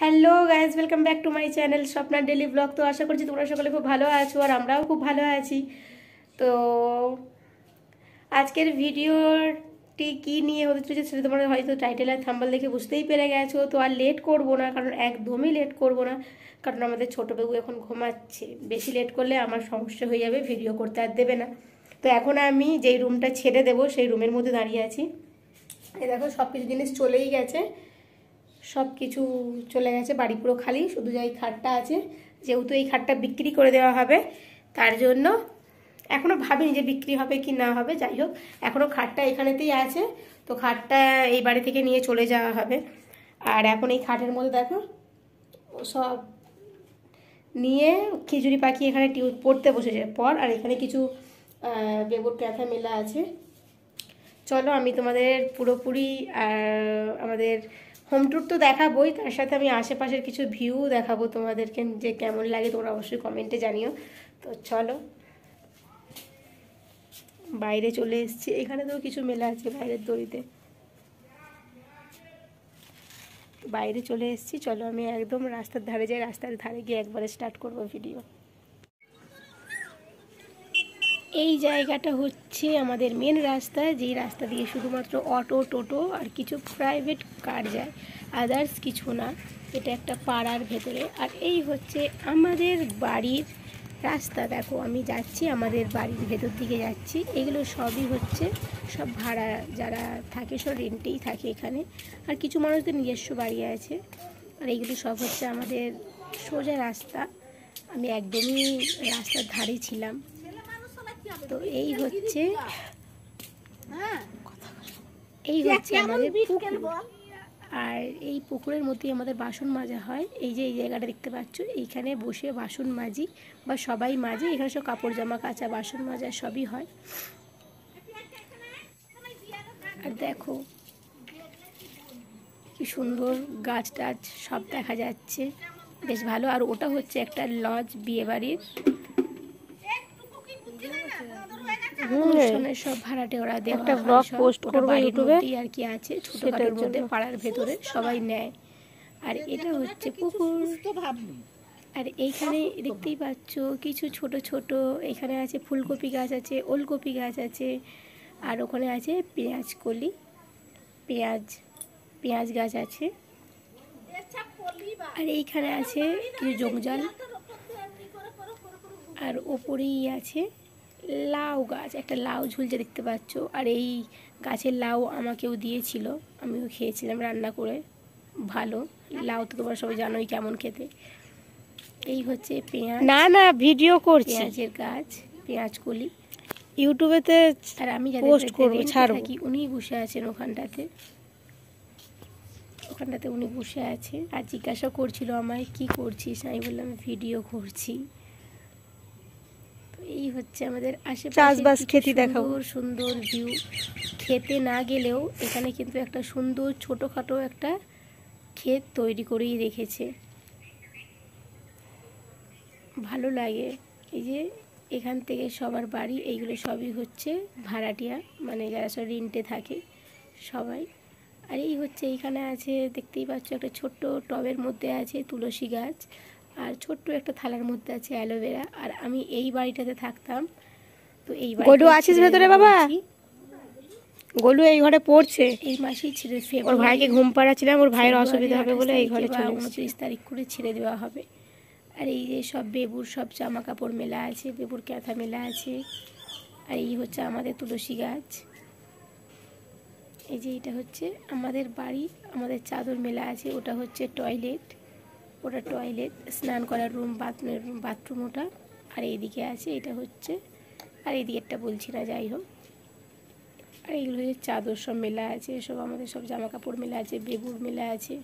Hello guys welcome back to my channel স্বপ্নার daily blog তো আশা করছি তোমরা সকলে খুব ভালো আছো আর আমরাও খুব ভালো আছি তো আজকের ভিডিওটি কী নিয়ে হতে চলেছে সেটা তোমরা হয়তো টাইটেল আর থাম্বাল দেখে বুঝতেই পেরে গেছো তো আর লেট করব না কারণ একদমই লেট করব না কারণ আমাদের ছোটো বেগু এখন ঘুমাচ্ছে বেশি লেট করলে আমার সমস্যা হয়ে যাবে ভিডিও করতে আর দেবে না তো এখন আমি যেই রুমটা ছেড়ে দেব সেই রুমের মধ্যে দাঁড়িয়ে আছি এ দেখো সব কিছু জিনিস চলেই গেছে সব কিছু চলে গেছে বাড়ি পুরো খালি শুধু যাই খাটটা আছে যেহেতু এই খাটটা বিক্রি করে দেওয়া হবে তার জন্য এখনও ভাবিনি যে বিক্রি হবে কি না হবে যাই হোক এখনও খাটটা এখানেতেই আছে তো খাটটা এই বাড়ি থেকে নিয়ে চলে যাওয়া হবে আর এখন এই খাটের মধ্যে দেখো সব নিয়ে খিচুড়ি পাখি এখানে টিউ পড়তে বসেছে পর আর এখানে কিছু বেগুর ক্যাথা মেলা আছে চলো আমি তোমাদের পুরোপুরি আমাদের হোম ট্যুর তো দেখাবোই তার সাথে আমি আশেপাশের কিছু ভিউ দেখাবো তোমাদেরকে যে কেমন লাগে তোমরা অবশ্যই কমেন্টে জানিও তো চলো বাইরে চলে এসছি এখানে তো কিছু মেলা আছে বাইরের দড়িতে বাইরে চলে এসছি চলো আমি একদম রাস্তার ধারে যাই রাস্তার ধারে গিয়ে একবারে স্টার্ট করবো ভিডিও এই জায়গাটা হচ্ছে আমাদের মেন রাস্তা যেই রাস্তা দিয়ে শুধুমাত্র অটো টোটো আর কিছু প্রাইভেট কার যায় আদার্স কিছু না এটা একটা পাড়ার ভেতরে আর এই হচ্ছে আমাদের বাড়ির রাস্তা দেখো আমি যাচ্ছি আমাদের বাড়ির ভেতর দিকে যাচ্ছি এগুলো সবই হচ্ছে সব ভাড়া যারা থাকে সব রেন্টেই থাকে এখানে আর কিছু মানুষদের নিজস্ব বাড়ি আছে আর এগুলো সব হচ্ছে আমাদের সোজা রাস্তা আমি একদমই রাস্তার ধারে ছিলাম তো এই হচ্ছে হ্যাঁ। এই হচ্ছে আমাদের আর এই পুকুরের মধ্যে আমাদের বাসন মাজা হয় এই যে এই জায়গাটা দেখতে পাচ্ছ এইখানে বসে বাসন মাজি বা সবাই মাজি এখানে সব কাপড় জামা কাঁচা বাসন মাজা সবই হয় আর দেখো কি সুন্দর গাছ টাছ সব দেখা যাচ্ছে বেশ ভালো আর ওটা হচ্ছে একটা লজ বিয়েবাড়ির পাড়ার ভেতরে সবাই নেয় আর এটা হচ্ছে পাচ্ছ কিছু ছোট ছোট এখানে আছে ফুলকপি গাছ আছে ওলকপি গাছ আছে আর ওখানে আছে পেঁয়াজ কলি পেঁয়াজ পেঁয়াজ গাছ আছে আর এইখানে আছে কিছু আর ওপরেই আছে লাউ গাছ একটা লাউ ঝুলছে দেখতে পাচ্ছ আর এই গাছের লাউ আমাকেও দিয়েছিল আমিও খেয়েছিলাম রান্না করে ভালো লাউ তো তোমার সবাই জানোই কেমন খেতে এই হচ্ছে পেঁয়াজ না না ভিডিও করছি পেঁয়াজের গাছ পেঁয়াজ কলি ইউটিউবেতে আর আমি পোস্ট করব ছাড়ব কি উনি বসে আছেন ওখানটাতে ওখানটাতে উনি বসে আছে আর জিজ্ঞাসা করছিল আমায় কি করছিস আমি বললাম ভিডিও করছি এই হচ্ছে আমাদের আশেপাশে চাষবাস খেতে দেখাবো সুন্দর ভিউ খেতে না গেলেও এখানে কিন্তু একটা সুন্দর ছোটোখাটো একটা ক্ষেত তৈরি করেই রেখেছে ভালো লাগে এই যে এখান থেকে সবার বাড়ি এইগুলো সবই হচ্ছে ভাড়াটিয়া মানে যারা সব রেন্টে থাকে সবাই আর এই হচ্ছে এখানে আছে দেখতেই পাচ্ছ একটা ছোট্ট টবের মধ্যে আছে তুলসী গাছ আর ছোট্ট একটা থালার মধ্যে আছে অ্যালোভেরা আর আমি এই বাড়িটাতে থাকতাম তো এই গোলু আছিস ভেতরে বাবা গোলু এই ঘরে পড়ছে এই মাসেই ছেড়ে ফেব ওর ভাইকে ঘুম পাড়াচ্ছিলাম ওর ভাইয়ের অসুবিধা হবে বলে এই ঘরে চলে উনত্রিশ তারিখ করে ছেড়ে দেওয়া হবে আর এই যে সব বেবুর সব জামা কাপড় মেলা আছে বেবুর ক্যাথা মেলা আছে আর এই হচ্ছে আমাদের তুলসী গাছ এই যে এটা হচ্ছে আমাদের বাড়ি আমাদের চাদর মেলা আছে ওটা হচ্ছে টয়লেট ওটা টয়লেট স্নান করার রুম বাথরুমের রুম বাথরুম ওটা আর এইদিকে আছে এটা হচ্ছে আর এই দিকেরটা বলছি না যাই হোক আর এইগুলো হচ্ছে চাদর সব মেলা আছে সব আমাদের সব জামা কাপড় মেলা আছে বেবুর মেলা আছে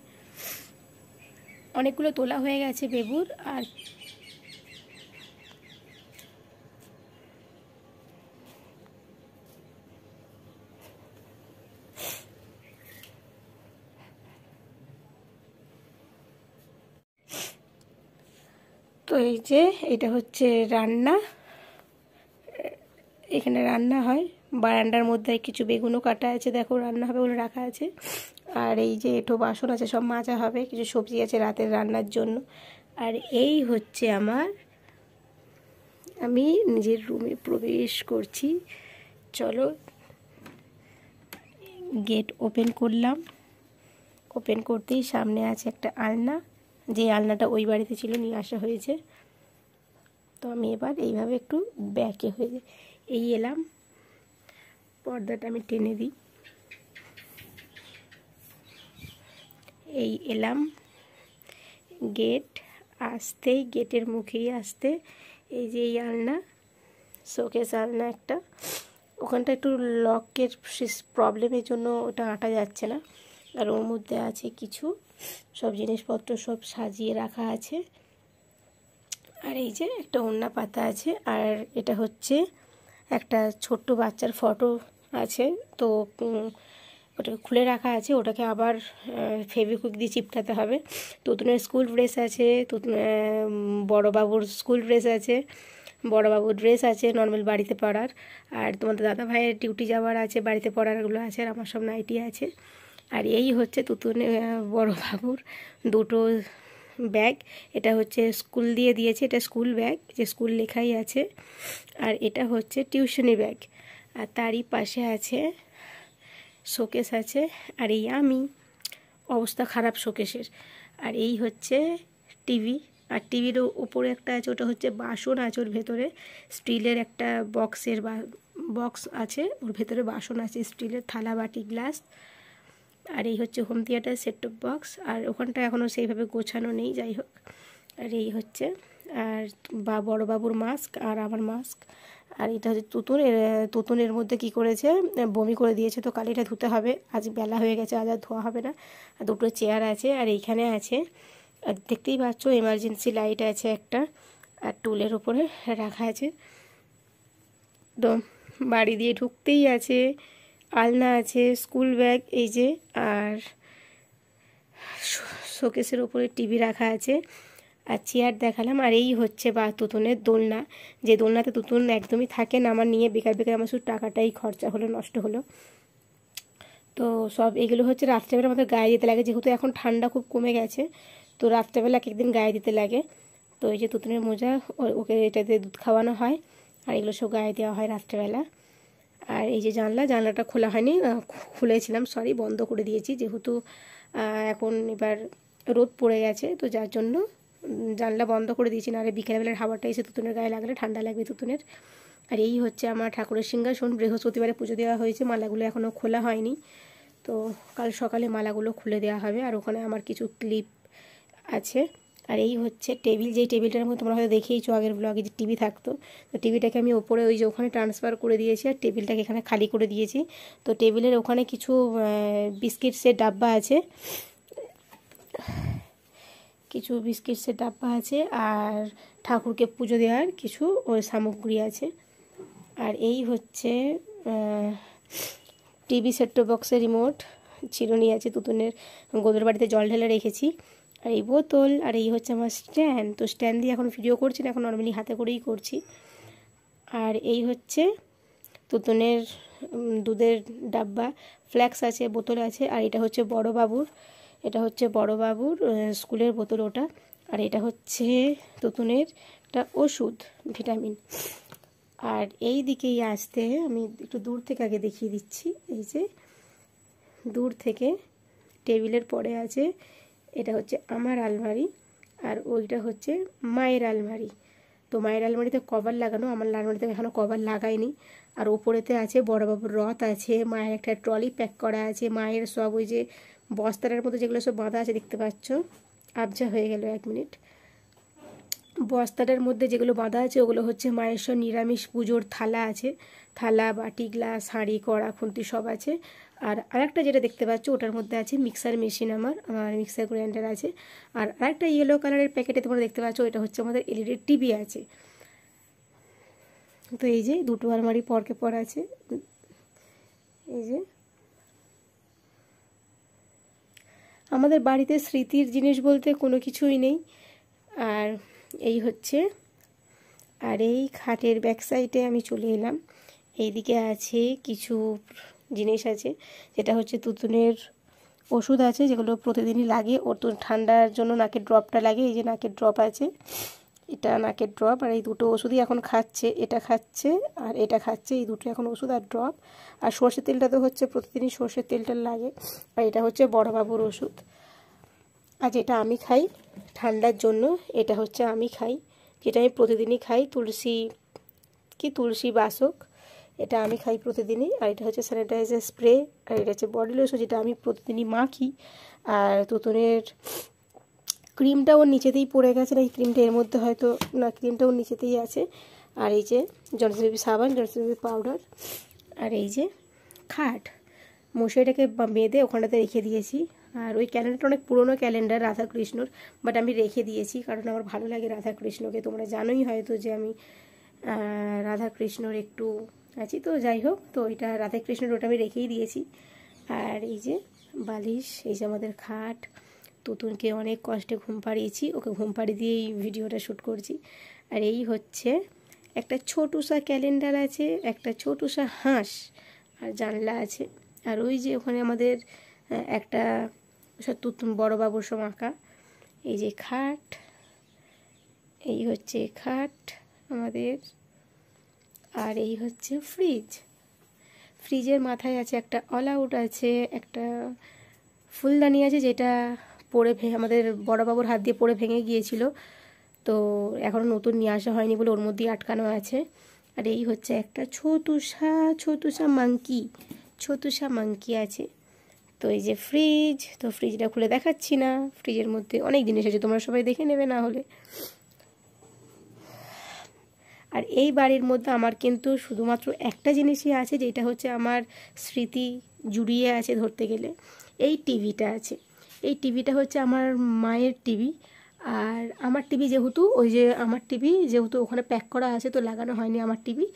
অনেকগুলো তোলা হয়ে গেছে বেবুর আর এই যে এটা হচ্ছে রান্না এখানে রান্না হয় বারান্দার মধ্যে কিছু বেগুনও কাটা আছে দেখো রান্না হবে বলে রাখা আছে আর এই যে এটো বাসন আছে সব মাজা হবে কিছু সবজি আছে রাতের রান্নার জন্য আর এই হচ্ছে আমার আমি নিজের রুমে প্রবেশ করছি চলো গেট ওপেন করলাম ওপেন করতেই সামনে আছে একটা আলনা যে আলনাটা ওই বাড়িতে ছিল নিয়ে আসা হয়েছে তো আমি এবার এইভাবে একটু ব্যাকে হয়ে যাই এই এলাম পর্দাটা আমি টেনে দিই এই এলাম গেট আসতেই গেটের মুখেই আসতে এই যে এই আলনা শোকেস আলনা একটা ওখানটা একটু লকের প্রবলেমের জন্য ওটা আটা যাচ্ছে না আর ওর মধ্যে আছে কিছু সব জিনিসপত্র সব সাজিয়ে রাখা আছে আর এই যে একটা ওন্না পাতা আছে আর এটা হচ্ছে একটা ছোট্ট বাচ্চার ফটো আছে তো ওটাকে খুলে রাখা আছে ওটাকে আবার ফেভিকুইক দিয়ে চিপকাতে হবে তুতুনের স্কুল ড্রেস আছে বাবুর স্কুল ড্রেস আছে বাবুর ড্রেস আছে নর্মাল বাড়িতে পড়ার আর তোমাদের দাদা ভাইয়ের ডিউটি যাওয়ার আছে বাড়িতে পড়ারগুলো আছে আর আমার সব নাইটি আছে আর এই হচ্ছে বড়ো বাবুর দুটো ব্যাগ এটা হচ্ছে স্কুল দিয়ে দিয়েছে এটা স্কুল ব্যাগ যে স্কুল লেখাই আছে আর এটা হচ্ছে টিউশনি ব্যাগ আর তারই পাশে আছে শোকেস আছে আর এই আমি অবস্থা খারাপ শোকেশের আর এই হচ্ছে টিভি আর টিভির ওপরে একটা আছে ওটা হচ্ছে বাসন আছে ওর ভেতরে স্টিলের একটা বক্সের বা বক্স আছে ওর ভেতরে বাসন আছে স্টিলের থালা বাটি গ্লাস আর এই হচ্ছে হোম থিয়েটার টপ বক্স আর ওখানটা এখনও সেইভাবে গোছানো নেই যাই হোক আর এই হচ্ছে আর বা বড়োবাবুর মাস্ক আর আমার মাস্ক আর এটা হচ্ছে তুতুন তুতুন এর মধ্যে কি করেছে বমি করে দিয়েছে তো কাল এটা ধুতে হবে আজ বেলা হয়ে গেছে আজ আর ধোয়া হবে না আর দুটো চেয়ার আছে আর এইখানে আছে আর দেখতেই পাচ্ছ এমার্জেন্সি লাইট আছে একটা আর টুলের উপরে রাখা আছে তো বাড়ি দিয়ে ঢুকতেই আছে আলনা আছে স্কুল ব্যাগ এই যে আর শোকেসের ওপরে টিভি রাখা আছে আর চেয়ার দেখালাম আর এই হচ্ছে বা তুতনের দোলনা যে দোলনাতে তুতন একদমই থাকে না আমার নিয়ে বেকার বেকার আমার শুধু টাকাটাই খরচা হলো নষ্ট হলো তো সব এগুলো হচ্ছে রাত্রেবেলা আমাদের গায়ে দিতে লাগে যেহেতু এখন ঠান্ডা খুব কমে গেছে তো রাত্রেবেলা একদিন গায়ে দিতে লাগে তো এই যে তুতনের মোজা ওকে এটাতে দুধ খাওয়ানো হয় আর এগুলো সব গায়ে দেওয়া হয় রাত্রেবেলা আর এই যে জানলা জানলাটা খোলা হয়নি খুলেছিলাম সরি বন্ধ করে দিয়েছি যেহেতু এখন এবার রোদ পড়ে গেছে তো যার জন্য জানলা বন্ধ করে দিয়েছি নাহলে বিকেলবেলার হাওয়াটা এসে তুতুনের গায়ে লাগলে ঠান্ডা লাগবে তুতুনের আর এই হচ্ছে আমার ঠাকুরের সিংহাসন বৃহস্পতিবারে পুজো দেওয়া হয়েছে মালাগুলো এখনও খোলা হয়নি তো কাল সকালে মালাগুলো খুলে দেওয়া হবে আর ওখানে আমার কিছু ক্লিপ আছে আর এই হচ্ছে টেবিল যেই টেবিলটার মধ্যে তোমরা হয়তো দেখেইছো আগের ব্লগে যে টিভি থাকতো তো টিভিটাকে আমি ওপরে ওই যে ওখানে ট্রান্সফার করে দিয়েছি আর টেবিলটাকে এখানে খালি করে দিয়েছি তো টেবিলের ওখানে কিছু বিস্কিটসের ডাব্বা আছে কিছু বিস্কিটসের ডাব্বা আছে আর ঠাকুরকে পুজো দেওয়ার কিছু ওর সামগ্রী আছে আর এই হচ্ছে টিভি সেট্টো বক্সের রিমোট চিরুনি আছে তুতুনের গোদর বাড়িতে জল ঢেলে রেখেছি আর এই বোতল আর এই হচ্ছে আমার স্ট্যান্ড তো স্ট্যান্ড দিয়ে এখন ভিডিও করছি না এখন নর্মালি হাতে করেই করছি আর এই হচ্ছে তুতনের দুধের ডাব্বা ফ্ল্যাক্স আছে বোতল আছে আর এটা হচ্ছে বড় বাবুর এটা হচ্ছে বড় বাবুর স্কুলের বোতল ওটা আর এটা হচ্ছে তুতুনের একটা ওষুধ ভিটামিন আর এই দিকেই আসতে আমি একটু দূর থেকে আগে দেখিয়ে দিচ্ছি এই যে দূর থেকে টেবিলের পরে আছে এটা হচ্ছে আমার আলমারি আর ওইটা হচ্ছে মায়ের আলমারি তো মায়ের আলমারিতে কভার লাগানো আমার আলমারিতে এখনও কভার লাগাইনি আর ওপরেতে আছে বড়বাবুর রথ আছে মায়ের একটা ট্রলি প্যাক করা আছে মায়ের সব ওই যে বস্তাটার মতো যেগুলো সব বাঁধা আছে দেখতে পাচ্ছ আবজা হয়ে গেল এক মিনিট বস্তাটার মধ্যে যেগুলো বাঁধা আছে ওগুলো হচ্ছে মায়ের সব নিরামিষ পুজোর থালা আছে থালা বাটি গ্লাস হাঁড়ি কড়া খুন্তি সব আছে আর আরেকটা যেটা দেখতে পাচ্ছ ওটার মধ্যে আছে মিক্সার মেশিন আমার আমার মিক্সার গ্রাইন্ডার আছে আর আরেকটা ইয়েলো কালারের প্যাকেটে তোমরা দেখতে পাচ্ছ ওইটা হচ্ছে আমাদের এলইডি টিভি আছে তো এই যে দুটো আলমারি পরকে পর আছে এই যে আমাদের বাড়িতে স্মৃতির জিনিস বলতে কোনো কিছুই নেই আর এই হচ্ছে আর এই খাটের ব্যাক সাইডে আমি চলে এলাম এইদিকে আছে কিছু জিনিস আছে যেটা হচ্ছে তুতুনের ওষুধ আছে যেগুলো প্রতিদিনই লাগে ওর তো ঠান্ডার জন্য নাকের ড্রপটা লাগে এই যে নাকের ড্রপ আছে এটা নাকের ড্রপ আর এই দুটো ওষুধই এখন খাচ্ছে এটা খাচ্ছে আর এটা খাচ্ছে এই দুটো এখন ওষুধ আর ড্রপ আর সর্ষের তেলটা তো হচ্ছে প্রতিদিনই সর্ষের তেলটা লাগে আর এটা হচ্ছে বড়বাবুর ওষুধ আর যেটা আমি খাই ঠান্ডার জন্য এটা হচ্ছে আমি খাই যেটা আমি প্রতিদিনই খাই তুলসী কি তুলসী বাসক এটা আমি খাই প্রতিদিনই আর এটা হচ্ছে স্যানিটাইজার স্প্রে আর এটা হচ্ছে বডি লোশন যেটা আমি প্রতিদিনই মাখি আর তুতুনের ক্রিমটা ওর নিচেতেই পড়ে গেছে না এই ক্রিমটা এর মধ্যে হয়তো না ক্রিমটা ওর নিচেতেই আছে আর এই যে জনসন সাবান জনসন পাউডার আর এই যে খাট মশারিটাকে বেঁধে ওখানটাতে রেখে দিয়েছি আর ওই ক্যালেন্ডারটা অনেক পুরনো ক্যালেন্ডার রাধাকৃষ্ণর বাট আমি রেখে দিয়েছি কারণ আমার ভালো লাগে রাধাকৃষ্ণকে তোমরা জানোই হয়তো যে আমি রাধাকৃষ্ণর একটু আছি তো যাই হোক তো এটা রাধাকৃষ্ণের ওটা আমি রেখেই দিয়েছি আর এই যে বালিশ এই যে আমাদের খাট তুতুনকে অনেক কষ্টে ঘুম পাড়িয়েছি ওকে ঘুম পাড়িয়ে দিয়ে এই ভিডিওটা শ্যুট করছি আর এই হচ্ছে একটা ছোটুসা ক্যালেন্ডার আছে একটা ছোটুসা হাঁস আর জানলা আছে আর ওই যে ওখানে আমাদের একটা তুতুন বড়োবাবুর সব আঁকা এই যে খাট এই হচ্ছে খাট আমাদের আর এই হচ্ছে ফ্রিজ ফ্রিজের মাথায় আছে একটা অল আউট আছে একটা ফুলদানি আছে যেটা পরে আমাদের বড়োবাবুর হাত দিয়ে পরে ভেঙে গিয়েছিল তো এখনও নতুন নিয়ে আসা হয়নি বলে ওর মধ্যেই আটকানো আছে আর এই হচ্ছে একটা ছোতুষা ছোতুষা মাংকি ছোতুষা মাংকি আছে তো এই যে ফ্রিজ তো ফ্রিজটা খুলে দেখাচ্ছি না ফ্রিজের মধ্যে অনেক জিনিস আছে তোমরা সবাই দেখে নেবে না হলে আর এই বাড়ির মধ্যে আমার কিন্তু শুধুমাত্র একটা জিনিসই আছে যেটা হচ্ছে আমার স্মৃতি জুড়িয়ে আছে ধরতে গেলে এই টিভিটা আছে এই টিভিটা হচ্ছে আমার মায়ের টিভি আর আমার টিভি যেহেতু ওই যে আমার টিভি যেহেতু ওখানে প্যাক করা আছে তো লাগানো হয়নি আমার টিভি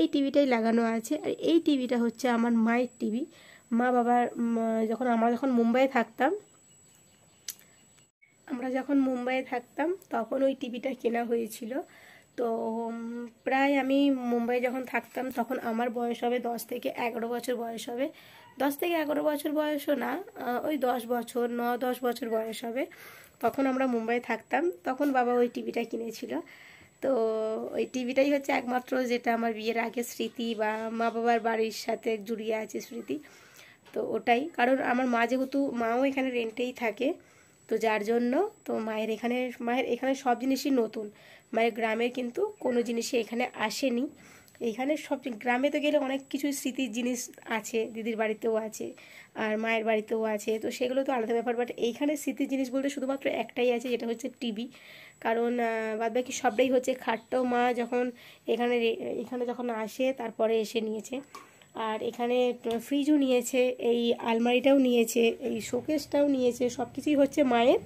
এই টিভিটাই লাগানো আছে আর এই টিভিটা হচ্ছে আমার মায়ের টিভি মা বাবার যখন আমরা যখন মুম্বাইয়ে থাকতাম আমরা যখন মুম্বাইয়ে থাকতাম তখন ওই টিভিটা কেনা হয়েছিল তো প্রায় আমি মুম্বাই যখন থাকতাম তখন আমার বয়স হবে দশ থেকে এগারো বছর বয়স হবে দশ থেকে এগারো বছর বয়সও না ওই দশ বছর ন দশ বছর বয়স হবে তখন আমরা মুম্বাই থাকতাম তখন বাবা ওই টিভিটা কিনেছিল তো ওই টিভিটাই হচ্ছে একমাত্র যেটা আমার বিয়ের আগে স্মৃতি বা মা বাবার বাড়ির সাথে জুড়িয়ে আছে স্মৃতি তো ওটাই কারণ আমার মা যেহেতু মাও এখানে রেন্টেই থাকে তো যার জন্য তো মায়ের এখানে মায়ের এখানে সব জিনিসই নতুন মানে গ্রামের কিন্তু কোনো জিনিসই এখানে আসেনি এখানে সব গ্রামে তো গেলে অনেক কিছু স্মৃতির জিনিস আছে দিদির বাড়িতেও আছে আর মায়ের বাড়িতেও আছে তো সেগুলো তো আলাদা ব্যাপার বাট এইখানে স্মৃতির জিনিস বলতে শুধুমাত্র একটাই আছে যেটা হচ্ছে টিভি কারণ বাদ বাকি সবটাই হচ্ছে খাট্টো মা যখন এখানে এখানে যখন আসে তারপরে এসে নিয়েছে আর এখানে ফ্রিজও নিয়েছে এই আলমারিটাও নিয়েছে এই শোকেসটাও নিয়েছে সব কিছুই হচ্ছে মায়ের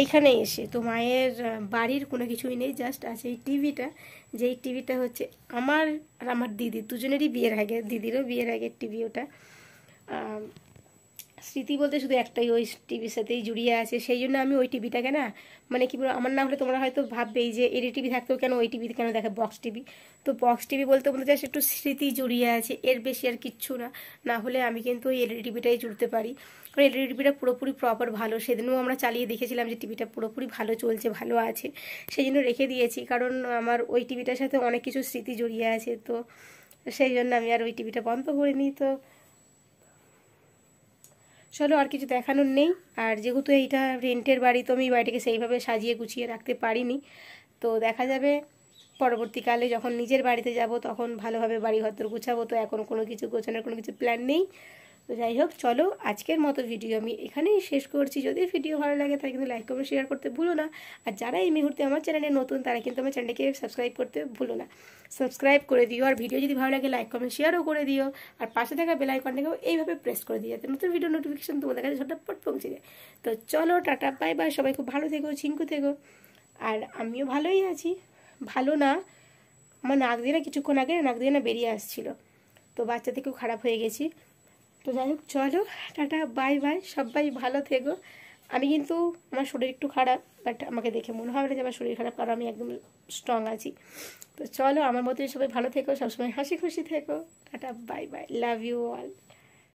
এইখানে এসে তো মায়ের বাড়ির কোনো কিছুই নেই জাস্ট আছে এই টিভিটা যেই টিভিটা হচ্ছে আমার আর আমার দিদি দুজনেরই বিয়ের আগে দিদিরও বিয়ের আগে টিভি ওটা স্মৃতি বলতে শুধু একটাই ওই টিভির সাথেই জুড়িয়ে আছে সেই জন্য আমি ওই টিভিটাকে না মানে কি বলবো আমার না হলে তোমরা হয়তো ভাববেই যে এডি টিভি থাকতেও কেন ওই টিভি কেন দেখে বক্স টিভি তো বক্স টিভি বলতে বলতে জাস্ট একটু স্মৃতি জুড়িয়ে আছে এর বেশি আর কিচ্ছু না না হলে আমি কিন্তু ওই এলইডি e টিভিটাই জুড়তে পারি কারণ এলইডি e টিভিটা পুরোপুরি প্রপার ভালো সেদিনও আমরা চালিয়ে দেখেছিলাম যে টিভিটা পুরোপুরি ভালো চলছে ভালো আছে সেই জন্য রেখে দিয়েছি কারণ আমার ওই টিভিটার সাথে অনেক কিছু স্মৃতি জড়িয়ে আছে তো সেই জন্য আমি আর ওই টিভিটা বন্ধ করিনি তো চলো আর কিছু দেখানোর নেই আর যেহেতু এইটা রেন্টের বাড়ি তো আমি বাড়িটাকে সেইভাবে সাজিয়ে গুছিয়ে রাখতে পারিনি তো দেখা যাবে পরবর্তীকালে যখন নিজের বাড়িতে যাব তখন ভালোভাবে বাড়ি ঘর গুছাবো তো এখন কোনো কিছু গোছানোর কোনো কিছু প্ল্যান নেই তো যাই হোক চলো আজকের মতো ভিডিও আমি এখানেই শেষ করছি যদি ভিডিও ভালো লাগে তাহলে কিন্তু লাইক কমেন্ট শেয়ার করতে ভুলো না আর যারা এই মুহূর্তে আমার চ্যানেলে নতুন তারা কিন্তু আমার চ্যানেলকে সাবস্ক্রাইব করতে ভুলো না সাবস্ক্রাইব করে দিও আর ভিডিও যদি ভালো লাগে লাইক কমেন্ট শেয়ারও করে দিও আর পাশে থাকা বেল আইকনটাকেও এইভাবে প্রেস করে দিও যাতে নতুন ভিডিও নোটিফিকেশন তোমাদের কাছে ঝটপট পৌঁছে যায় তো চলো টাটা বাই বাই সবাই খুব ভালো থেকো ছিঙ্কু থেকো আর আমিও ভালোই আছি ভালো না আমার নাক দিয়ে না কিছুক্ষণ আগে নাক দিয়ে না বেরিয়ে আসছিল তো বাচ্চা থেকেও খারাপ হয়ে গেছি তো যাই হোক চলো টাটা বাই বাই সবাই ভালো থেকো আমি কিন্তু আমার শরীর একটু খারাপ বাট আমাকে দেখে মনে হবে না যে আমার শরীর খারাপ কারণ আমি একদম স্ট্রং আছি তো চলো আমার মতোই সবাই ভালো থেকো সবসময় হাসি খুশি থেকো tata bye bye love you all